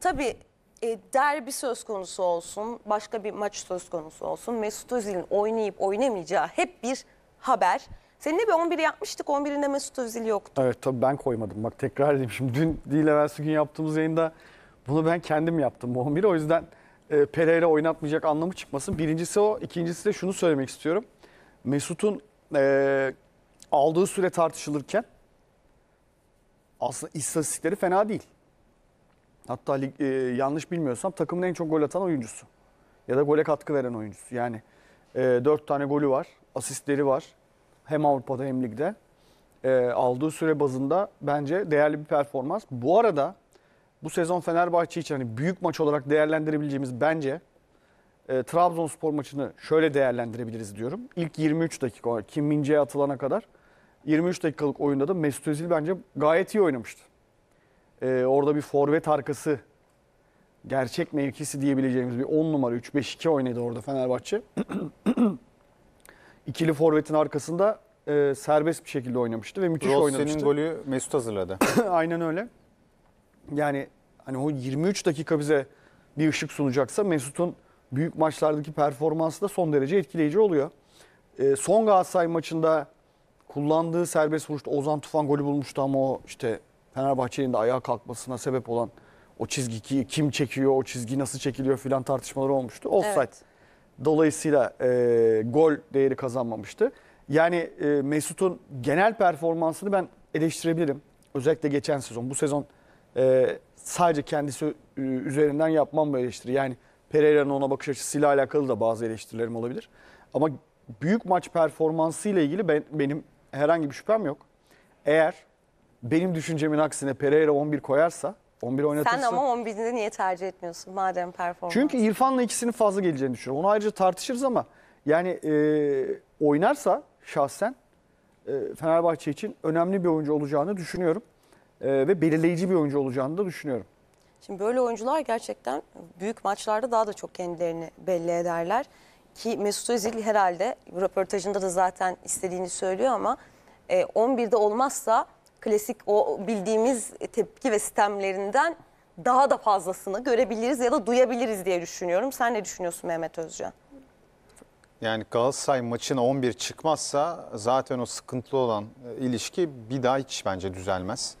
Tabii e, derbi söz konusu olsun, başka bir maç söz konusu olsun. Mesut Özil'in oynayıp oynamayacağı hep bir haber. Seninle bir 11'i yapmıştık, 11'inde Mesut Özil yoktu. Evet tabii ben koymadım. Bak tekrar edeyim. Şimdi dün değil evvelsi gün yaptığımız yayında bunu ben kendim yaptım bu 11'i. O yüzden e, Pereira oynatmayacak anlamı çıkmasın. Birincisi o, ikincisi de şunu söylemek istiyorum. Mesut'un e, aldığı süre tartışılırken aslında istatistikleri fena değil. Hatta lig, e, yanlış bilmiyorsam takımın en çok gol atan oyuncusu. Ya da gole katkı veren oyuncusu. Yani e, 4 tane golü var, asistleri var. Hem Avrupa'da hem ligde. E, aldığı süre bazında bence değerli bir performans. Bu arada bu sezon Fenerbahçe için hani büyük maç olarak değerlendirebileceğimiz bence e, Trabzonspor maçını şöyle değerlendirebiliriz diyorum. İlk 23 dakika Kim Mince'ye atılana kadar 23 dakikalık oyunda da Mesut Özil bence gayet iyi oynamıştı e, orada bir forvet arkası gerçek mevkisi diyebileceğimiz bir 10 numara 3-5-2 oynadı orada Fenerbahçe. İkili forvetin arkasında e, serbest bir şekilde oynamıştı ve müthiş Rossi'nin oynamıştı. golü Mesut hazırladı. Aynen öyle. Yani hani o 23 dakika bize bir ışık sunacaksa Mesut'un büyük maçlardaki performansı da son derece etkileyici oluyor. E, son Galatasaray maçında kullandığı serbest vuruşta Ozan Tufan golü bulmuştu ama o işte Fenerbahçe'nin de ayağa kalkmasına sebep olan o çizgi kim çekiyor, o çizgi nasıl çekiliyor filan tartışmaları olmuştu. Offside. Evet. Dolayısıyla e, gol değeri kazanmamıştı. Yani e, Mesut'un genel performansını ben eleştirebilirim. Özellikle geçen sezon. Bu sezon e, sadece kendisi e, üzerinden yapmam bu eleştiri. Yani Pereira'nın ona bakış açısıyla alakalı da bazı eleştirilerim olabilir. Ama büyük maç performansı ile ilgili ben, benim herhangi bir şüphem yok. Eğer benim düşüncemin aksine Pereira 11 koyarsa 11 oynatırsa. Sen ama 11'ini niye tercih etmiyorsun madem performans? Çünkü İrfan'la ikisinin fazla geleceğini düşünüyorum. Onu ayrıca tartışırız ama yani e, oynarsa şahsen e, Fenerbahçe için önemli bir oyuncu olacağını düşünüyorum. E, ve belirleyici bir oyuncu olacağını da düşünüyorum. Şimdi böyle oyuncular gerçekten büyük maçlarda daha da çok kendilerini belli ederler. Ki Mesut Özil herhalde röportajında da zaten istediğini söylüyor ama e, 11'de olmazsa klasik o bildiğimiz tepki ve sistemlerinden daha da fazlasını görebiliriz ya da duyabiliriz diye düşünüyorum. Sen ne düşünüyorsun Mehmet Özcan? Yani Galatasaray maçına 11 çıkmazsa zaten o sıkıntılı olan e, ilişki bir daha hiç bence düzelmez.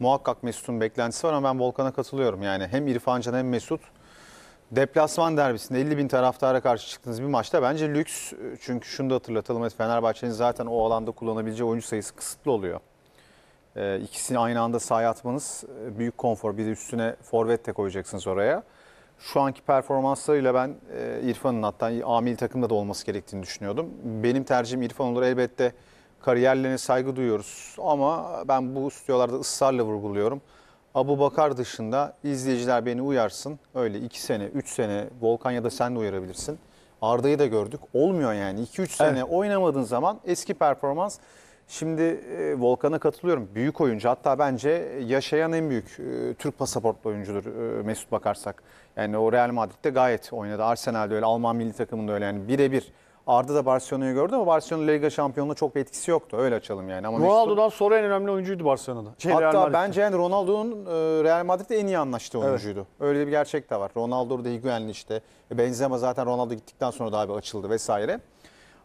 Muhakkak Mesut'un beklentisi var ama ben Volkan'a katılıyorum. Yani hem İrfan Can hem Mesut deplasman derbisinde 50 bin taraftara karşı çıktığınız bir maçta bence lüks. Çünkü şunu da hatırlatalım Fenerbahçe'nin zaten o alanda kullanabileceği oyuncu sayısı kısıtlı oluyor. E, ikisini aynı anda sahaya atmanız e, büyük konfor. Bir de üstüne forvet de koyacaksınız oraya. Şu anki performanslarıyla ben e, İrfan'ın hatta amil takımda da olması gerektiğini düşünüyordum. Benim tercihim İrfan olur elbette. Kariyerlerine saygı duyuyoruz ama ben bu stüdyolarda ısrarla vurguluyorum. Abu Bakar dışında izleyiciler beni uyarsın. Öyle 2 sene, 3 sene Volkan ya da sen de uyarabilirsin. Arda'yı da gördük. Olmuyor yani. 2-3 sene evet. oynamadığın zaman eski performans Şimdi e, Volkan'a katılıyorum. Büyük oyuncu. Hatta bence yaşayan en büyük e, Türk pasaportlu oyuncudur e, Mesut bakarsak. Yani o Real Madrid'de gayet oynadı. Arsenal'de öyle, Alman milli takımında öyle. Yani birebir. Arda da Barcelona'yı gördü ama Barcelona Liga şampiyonluğuna çok bir etkisi yoktu. Öyle açalım yani. Ama Ronaldo'dan Mesut... sonra en önemli oyuncuydu Barcelona'da. Şey, Hatta bence yani Ronaldo'nun e, Real Madrid'de en iyi anlaştığı evet. oyuncuydu. Öyle bir gerçek de var. Ronaldo da Higuain'li işte. E, Benzema zaten Ronaldo gittikten sonra daha bir açıldı vesaire.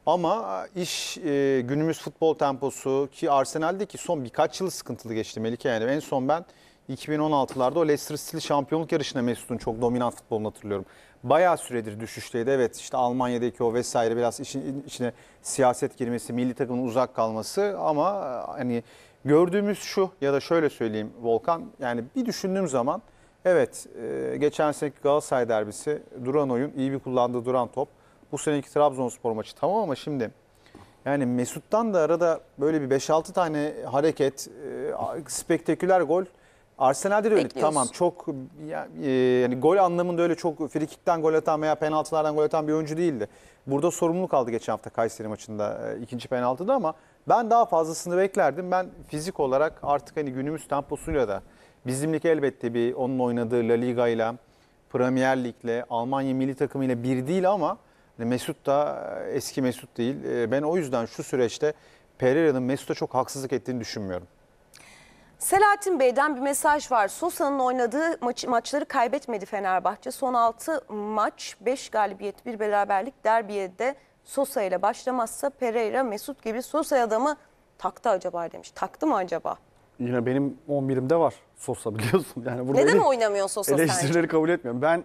Ama iş e, günümüz futbol temposu ki Arsenal'deki son birkaç yıl sıkıntılı geçti Melike. Yani en son ben 2016'larda o Leicester City şampiyonluk yarışına Mesut'un çok dominant futbolunu hatırlıyorum. Bayağı süredir düşüşteydi. Evet işte Almanya'daki o vesaire biraz işin içine siyaset girmesi, milli takımın uzak kalması ama e, hani gördüğümüz şu ya da şöyle söyleyeyim Volkan yani bir düşündüğüm zaman evet e, geçen seneki Galatasaray derbisi duran oyun iyi bir kullandığı duran top bu seneki Trabzonspor maçı tamam ama şimdi yani Mesut'tan da arada böyle bir 5-6 tane hareket, e, spektaküler gol. Arsenal'de de öyle tamam çok e, yani, gol anlamında öyle çok frikikten gol atan veya penaltılardan gol atan bir oyuncu değildi. Burada sorumluluk aldı geçen hafta Kayseri maçında e, ikinci penaltıda ama ben daha fazlasını beklerdim. Ben fizik olarak artık hani günümüz temposuyla da bizimlik elbette bir onun oynadığı La Liga ile Premier Lig'le Almanya milli takımıyla bir değil ama Hani Mesut da e, eski Mesut değil. E, ben o yüzden şu süreçte Pereira'nın Mesut'a çok haksızlık ettiğini düşünmüyorum. Selahattin Bey'den bir mesaj var. Sosa'nın oynadığı maç, maçları kaybetmedi Fenerbahçe. Son 6 maç 5 galibiyet 1 beraberlik derbiye de Sosa ile başlamazsa Pereira Mesut gibi Sosa adamı taktı acaba demiş. Taktı mı acaba? Yine benim 11'imde var Sosa biliyorsun. Yani burada Neden ele, oynamıyor Sosa eleştirileri sence? kabul etmiyorum. Ben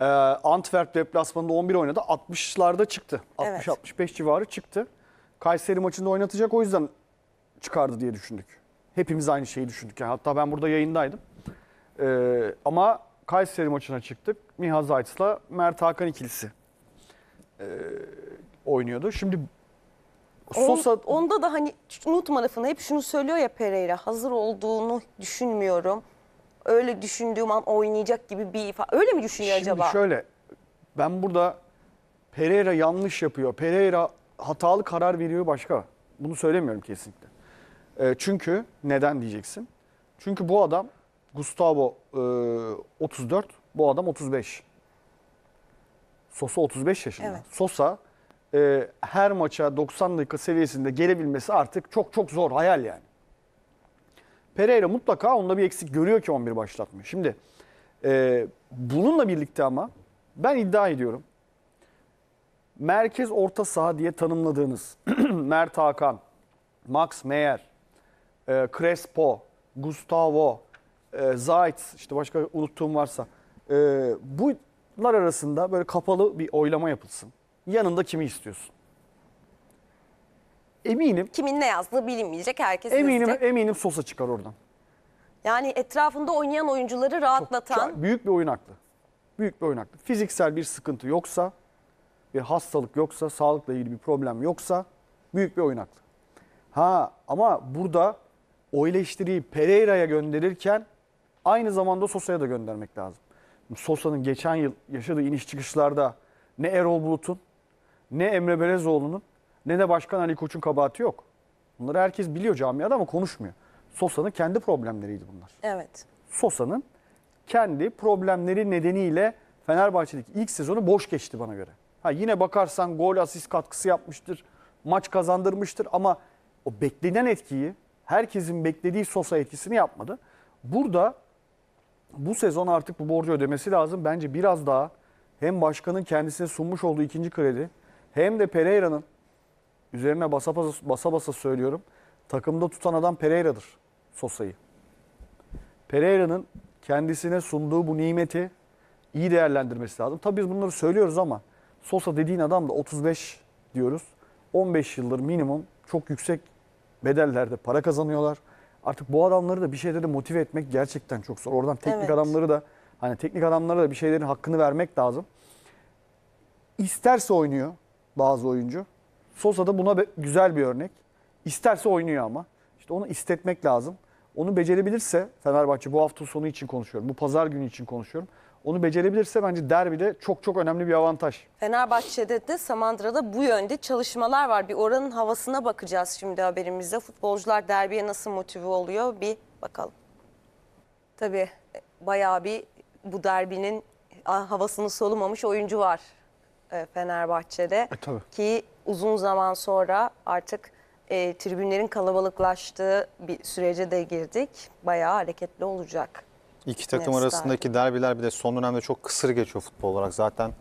ee, Antwerp deplasmanında 11 oynadı. 60'larda çıktı. 60-65 civarı çıktı. Kayseri maçında oynatacak o yüzden çıkardı diye düşündük. Hepimiz aynı şeyi düşündük. Yani hatta ben burada yayındaydım. Ee, ama Kayseri maçına çıktık. Miha Zayt'la Mert Hakan ikilisi ee, oynuyordu. Şimdi Sosa... On, onda da hani unutma lafını hep şunu söylüyor ya Pereira hazır olduğunu düşünmüyorum öyle düşündüğüm an oynayacak gibi bir ifade. Öyle mi düşünüyor Şimdi acaba? şöyle ben burada Pereira yanlış yapıyor. Pereira hatalı karar veriyor başka. Bunu söylemiyorum kesinlikle. E, çünkü neden diyeceksin? Çünkü bu adam Gustavo e, 34, bu adam 35. Sosa 35 yaşında. Evet. Sosa e, her maça 90 dakika seviyesinde gelebilmesi artık çok çok zor hayal yani. Pereira mutlaka onda bir eksik görüyor ki 11 başlatmıyor. Şimdi e, bununla birlikte ama ben iddia ediyorum. Merkez orta saha diye tanımladığınız Mert Hakan, Max Meyer, e, Crespo, Gustavo, e, Zayt işte başka unuttuğum varsa e, bunlar arasında böyle kapalı bir oylama yapılsın. Yanında kimi istiyorsun? Eminim. Kimin ne yazdığı bilinmeyecek. Herkes eminim, yazacak. Eminim Sosa çıkar oradan. Yani etrafında oynayan oyuncuları rahatlatan. Çok, büyük bir oyun aklı. Büyük bir oyun aklı. Fiziksel bir sıkıntı yoksa, bir hastalık yoksa, sağlıkla ilgili bir problem yoksa büyük bir oyun aklı. Ha ama burada o eleştiriyi Pereira'ya gönderirken aynı zamanda Sosa'ya da göndermek lazım. Sosa'nın geçen yıl yaşadığı iniş çıkışlarda ne Erol Bulut'un ne Emre Belezoğlu'nun ne de Başkan Ali Koç'un kabahati yok. Bunları herkes biliyor camiada ama konuşmuyor. Sosa'nın kendi problemleriydi bunlar. Evet. Sosa'nın kendi problemleri nedeniyle Fenerbahçe'deki ilk sezonu boş geçti bana göre. Ha yine bakarsan gol, asist katkısı yapmıştır, maç kazandırmıştır ama o beklenen etkiyi, herkesin beklediği Sosa etkisini yapmadı. Burada bu sezon artık bu borcu ödemesi lazım. Bence biraz daha hem başkanın kendisine sunmuş olduğu ikinci kredi hem de Pereira'nın üzerine basa basa, basa basa söylüyorum. Takımda tutan adam Pereira'dır Sosa'yı. Pereira'nın kendisine sunduğu bu nimeti iyi değerlendirmesi lazım. Tabii biz bunları söylüyoruz ama Sosa dediğin adam da 35 diyoruz. 15 yıldır minimum çok yüksek bedellerde para kazanıyorlar. Artık bu adamları da bir şeyleri motive etmek gerçekten çok zor. Oradan teknik evet. adamları da hani teknik adamlara da bir şeylerin hakkını vermek lazım. İsterse oynuyor bazı oyuncu. Sosa da buna güzel bir örnek. İsterse oynuyor ama. İşte onu istetmek lazım. Onu becerebilirse Fenerbahçe bu hafta sonu için konuşuyorum. Bu pazar günü için konuşuyorum. Onu becerebilirse bence derbide çok çok önemli bir avantaj. Fenerbahçe'de de Samandıra'da bu yönde çalışmalar var. Bir oranın havasına bakacağız şimdi haberimizde. Futbolcular derbiye nasıl motive oluyor bir bakalım. Tabii e, bayağı bir bu derbinin havasını solumamış oyuncu var e, Fenerbahçe'de. E, tabii. Ki uzun zaman sonra artık e, tribünlerin kalabalıklaştığı bir sürece de girdik. Bayağı hareketli olacak. İki takım Nefsler. arasındaki derbiler bir de son dönemde çok kısır geçiyor futbol olarak. Zaten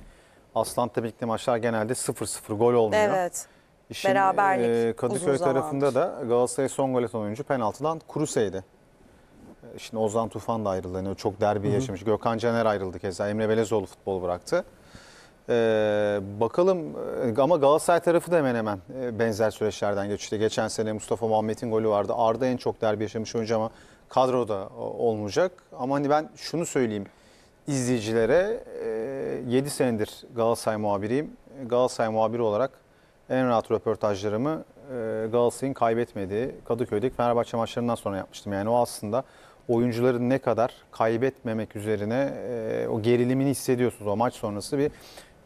Aslan birlikte maçlar genelde 0-0 gol olmuyor. Evet. İşin, e Beraberlik e, Kadıköy uzun tarafında zamandır. da Galatasaray son gol atan oyuncu penaltıdan Kuruse'ydi. E, şimdi Ozan Tufan da ayrıldı. Yani çok derbi Hı -hı. yaşamış. Gökhan Caner ayrıldı keza. Emre Belezoğlu futbol bıraktı. Ee, bakalım e, ama Galatasaray tarafı da hemen hemen e, benzer süreçlerden geçti. Geçen sene Mustafa Muhammed'in golü vardı. Arda en çok derbi yaşamış oyuncu ama kadroda e, olmayacak. Ama hani ben şunu söyleyeyim izleyicilere 7 senedir Galatasaray muhabiriyim. Galatasaray muhabiri olarak en rahat röportajlarımı Galatasaray'ın kaybetmediği Kadıköy'deki Fenerbahçe maçlarından sonra yapmıştım. Yani o aslında oyuncuların ne kadar kaybetmemek üzerine o gerilimini hissediyorsunuz. O maç sonrası bir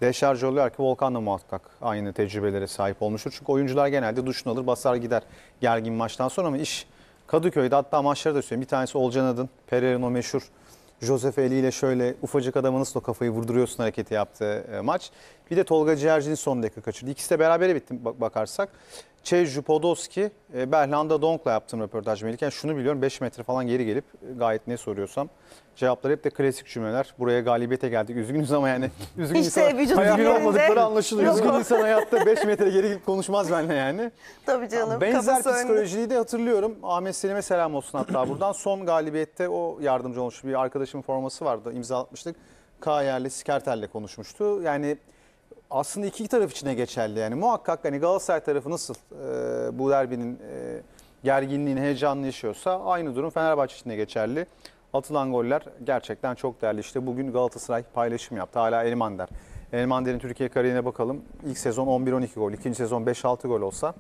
deşarj oluyor ki Volkan da muhakkak aynı tecrübelere sahip olmuştur. Çünkü oyuncular genelde duşunu alır basar gider gergin maçtan sonra ama iş Kadıköy'de hatta maçları da söyleyeyim. Bir tanesi Olcan Adın, Pereira'nın o meşhur Josef ile şöyle ufacık adamı nasıl o kafayı vurduruyorsun hareketi yaptığı e, maç. Bir de Tolga Ciğerci'nin son dakika kaçırdı. İkisi de berabere bitti bakarsak. Çej şey, Podolski, e, Berlanda Donk'la yaptığım röportaj Melike. Yani şunu biliyorum 5 metre falan geri gelip e, gayet ne soruyorsam cevapları hep de klasik cümleler. Buraya galibiyete geldik üzgünüz ama yani üzgün işte insan şey, vücut hayatta olmadıkları anlaşılıyor. Üzgün insan hayatta 5 metre geri konuşmaz benimle yani. Tabii canım. Benzer psikolojiyi de hatırlıyorum. Ahmet Selim'e selam olsun hatta buradan. Son galibiyette o yardımcı olmuş bir arkadaşımın forması vardı imzalatmıştık. K yerli Sikertel'le konuşmuştu. Yani aslında iki taraf için de geçerli. Yani muhakkak hani Galatasaray tarafı nasıl e, bu derbinin e, gerginliğini, heyecanını yaşıyorsa aynı durum Fenerbahçe için de geçerli. Atılan goller gerçekten çok değerli. İşte bugün Galatasaray paylaşım yaptı. Hala Elmander. Elmander'in Türkiye kariyerine bakalım. İlk sezon 11-12 gol, ikinci sezon 5-6 gol olsa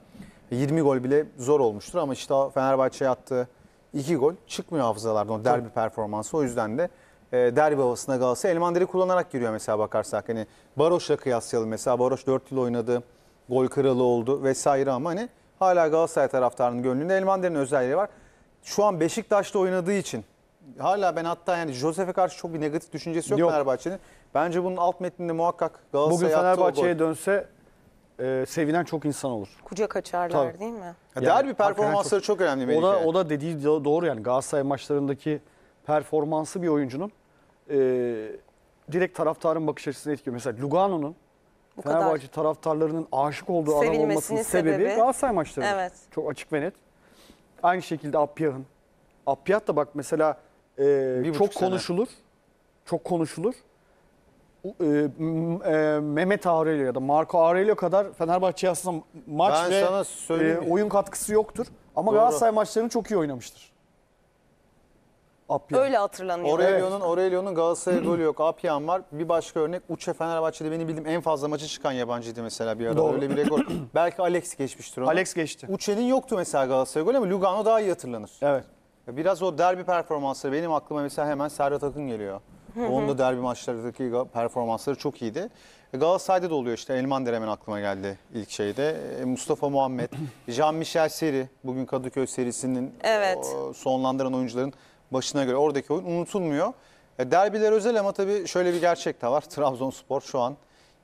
20 gol bile zor olmuştur. Ama işte Fenerbahçe'ye attığı 2 gol çıkmıyor hafızalardan o derbi performansı. O yüzden de e, derbi havasına Galatasaray Elmander'i kullanarak giriyor mesela bakarsak. Hani Baroş'la kıyaslayalım mesela Baroş 4 yıl oynadı, gol kralı oldu vesaire ama hani hala Galatasaray taraftarının gönlünde Elmander'in özelliği var. Şu an Beşiktaş'ta oynadığı için hala ben hatta yani Josef'e karşı çok bir negatif düşüncesi yok, yok. Fenerbahçe'nin. Bence bunun alt metninde muhakkak Galatasaray'a Bugün Fenerbahçe'ye dönse e, sevinen çok insan olur. Kucak açarlar Tabii. değil mi? Ya yani, derbi performansları çok, çok önemli. O da, o da dediği doğru yani Galatasaray maçlarındaki performansı bir oyuncunun e, direkt taraftarın bakış açısını etkiliyor. Mesela Lugano'nun Bu Fenerbahçe kadar. taraftarlarının aşık olduğu adam olmasının sebebi, sebebi Galatasaray maçları. Evet. Çok açık ve net. Aynı şekilde Apia'nın Apia da bak mesela e, çok konuşulur. Sene. Çok konuşulur. E, Mehmet Aurelio ya da Marco Aurelio kadar Fenerbahçe aslında maç ben ve e, oyun katkısı yoktur. Ama Doğru. Galatasaray maçlarını çok iyi oynamıştır. Apyan. Öyle hatırlanıyor. Aurelio'nun Aurelio'nun Galatasaray'a golü yok. Apyan var. Bir başka örnek Uçe Fenerbahçe'de benim bildiğim en fazla maçı çıkan yabancıydı mesela bir ara. Doğru. Öyle bir rekor. Belki Alex geçmiştir onu. Alex geçti. Uçe'nin yoktu mesela Galatasaray'a golü, ama Lugano daha iyi hatırlanır. Evet. Biraz o derbi performansları benim aklıma mesela hemen Serhat Akın geliyor. Onun da derbi maçlarındaki performansları çok iyiydi. E, Galatasaray'da da oluyor işte Elman hemen aklıma geldi ilk şeyde. E, Mustafa Muhammed, Jean-Michel Seri bugün Kadıköy serisinin Evet. o, sonlandıran oyuncuların başına göre oradaki oyun unutulmuyor. E, derbiler özel ama tabii şöyle bir gerçek de var. Trabzonspor şu an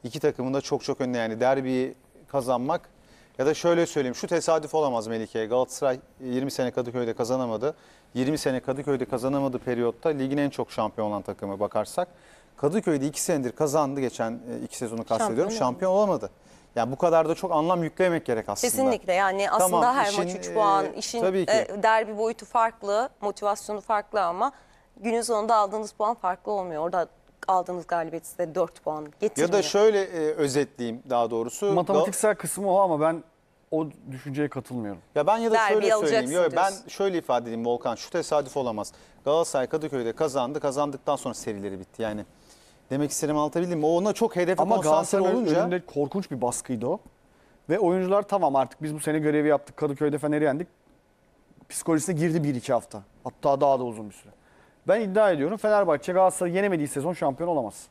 iki takımın da çok çok önünde yani derbiyi kazanmak ya da şöyle söyleyeyim şu tesadüf olamaz Melike. Galatasaray 20 sene Kadıköy'de kazanamadı. 20 sene Kadıköy'de kazanamadı periyotta ligin en çok şampiyon olan takımı bakarsak. Kadıköy'de 2 senedir kazandı geçen 2 e, sezonu kastediyorum. Şampiyon, şampiyon olamadı. Yani bu kadar da çok anlam yüklemek gerek aslında. Kesinlikle yani aslında tamam, her işin, maç 3 puan, e, işin E, derbi boyutu farklı, motivasyonu farklı ama günün sonunda aldığınız puan farklı olmuyor. Orada aldığınız galibiyet size 4 puan getirmiyor. Ya da şöyle e, özetleyeyim daha doğrusu. Matematiksel da... kısmı o ama ben o düşünceye katılmıyorum. Ya ben ya da Derbi şöyle söyleyeyim. Ya ben şöyle ifade edeyim Volkan şu tesadüf olamaz. Galatasaray Kadıköy'de kazandı. Kazandıktan sonra serileri bitti. Yani Demek istediğimi anlatabildim mi? O ona çok hedef Ama konsantre Galatasaray olunca... önünde korkunç bir baskıydı o. Ve oyuncular tamam artık biz bu sene görevi yaptık. Kadıköy'de Fener'i yendik. Psikolojisine girdi 1-2 hafta. Hatta daha da uzun bir süre. Ben iddia ediyorum Fenerbahçe Galatasaray'ı yenemediği sezon şampiyon olamaz.